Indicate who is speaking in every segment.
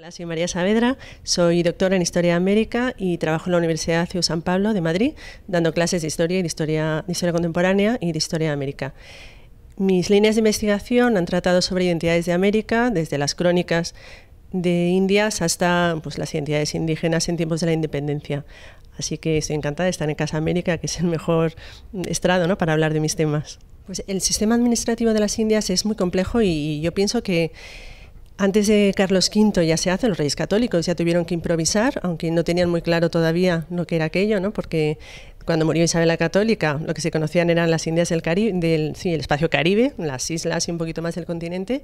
Speaker 1: Hola, soy María Saavedra, soy doctora en Historia de América y trabajo en la Universidad de San Pablo de Madrid, dando clases de historia y de historia, contemporánea y de historia de América. Mis líneas de investigación han tratado sobre identidades de América, desde las crónicas de Indias hasta pues, las identidades indígenas en tiempos de la independencia. Así que estoy encantada de estar en Casa América, que es el mejor estrado ¿no? para hablar de mis temas. Pues el sistema administrativo de las Indias es muy complejo y yo pienso que antes de Carlos V ya se hace, los reyes católicos ya tuvieron que improvisar, aunque no tenían muy claro todavía lo que era aquello, ¿no? porque cuando murió Isabel la Católica, lo que se conocían eran las Indias del Caribe, del, el espacio Caribe, las islas y un poquito más del continente.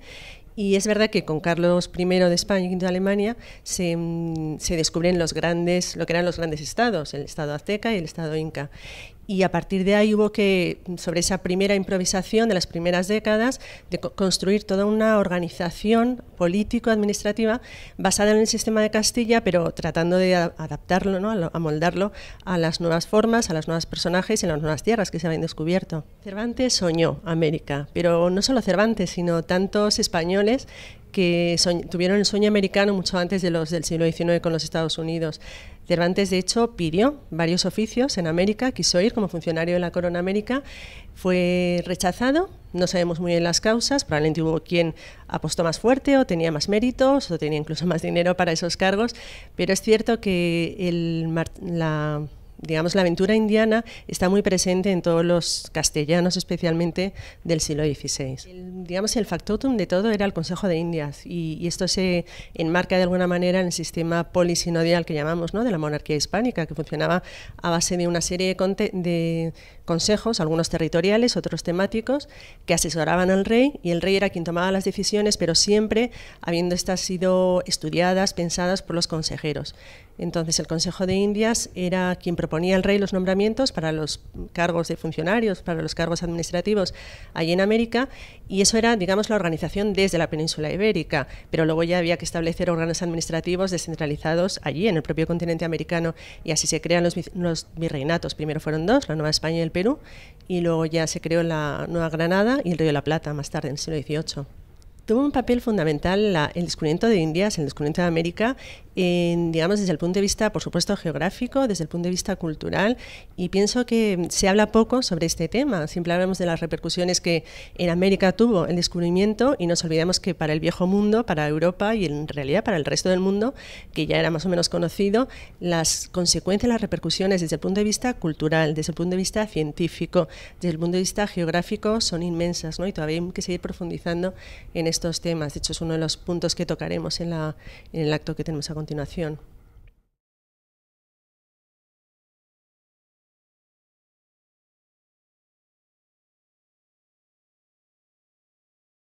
Speaker 1: Y es verdad que con Carlos I de España y de Alemania se, mm, se descubren los grandes, lo que eran los grandes estados, el estado azteca y el estado inca y a partir de ahí hubo que, sobre esa primera improvisación de las primeras décadas, de construir toda una organización político-administrativa basada en el sistema de Castilla, pero tratando de adaptarlo, ¿no? a moldarlo a las nuevas formas, a los nuevos personajes y a las nuevas tierras que se habían descubierto. Cervantes soñó América, pero no solo Cervantes, sino tantos españoles que tuvieron el sueño americano mucho antes de los del siglo XIX con los Estados Unidos. Cervantes, de hecho, pidió varios oficios en América, quiso ir como funcionario de la Corona América, fue rechazado, no sabemos muy bien las causas, probablemente hubo quien apostó más fuerte o tenía más méritos o tenía incluso más dinero para esos cargos, pero es cierto que el, la digamos, la aventura indiana está muy presente en todos los castellanos, especialmente del siglo XVI. El, digamos, el factotum de todo era el Consejo de Indias y, esto se enmarca de alguna manera en el sistema polisinodial que llamamos, ¿no? de la monarquía hispánica, que funcionaba a base de una serie de, de consejos, algunos territoriales, otros temáticos, que asesoraban al rey y el rey era quien tomaba las decisiones, pero siempre habiendo estas sido estudiadas, pensadas por los consejeros. Entonces el Consejo de Indias era quien proponía al rey los nombramientos para los cargos de funcionarios, para los cargos administrativos allí en América y eso era, digamos, la organización desde la península ibérica, pero luego ya había que establecer órganos administrativos descentralizados allí en el propio continente americano y así se crean los, los virreinatos. Primero fueron dos, la Nueva España y el Perú y luego ya se creó la Nueva Granada y el Río de la Plata más tarde, en el siglo XVIII tuvo un papel fundamental el descubrimiento de Indias, el descubrimiento de América, en, digamos desde el punto de vista, por supuesto, geográfico, desde el punto de vista cultural, y pienso que se habla poco sobre este tema. Siempre hablamos de las repercusiones que en América tuvo el descubrimiento y nos olvidamos que para el viejo mundo, para Europa y en realidad para el resto del mundo, que ya era más o menos conocido, las consecuencias, las repercusiones desde el punto de vista cultural, desde el punto de vista científico, desde el punto de vista geográfico son inmensas, ¿no? Y todavía hay que seguir profundizando en eso estos temas. De hecho, es uno de los puntos que tocaremos en, el acto que tenemos a continuación.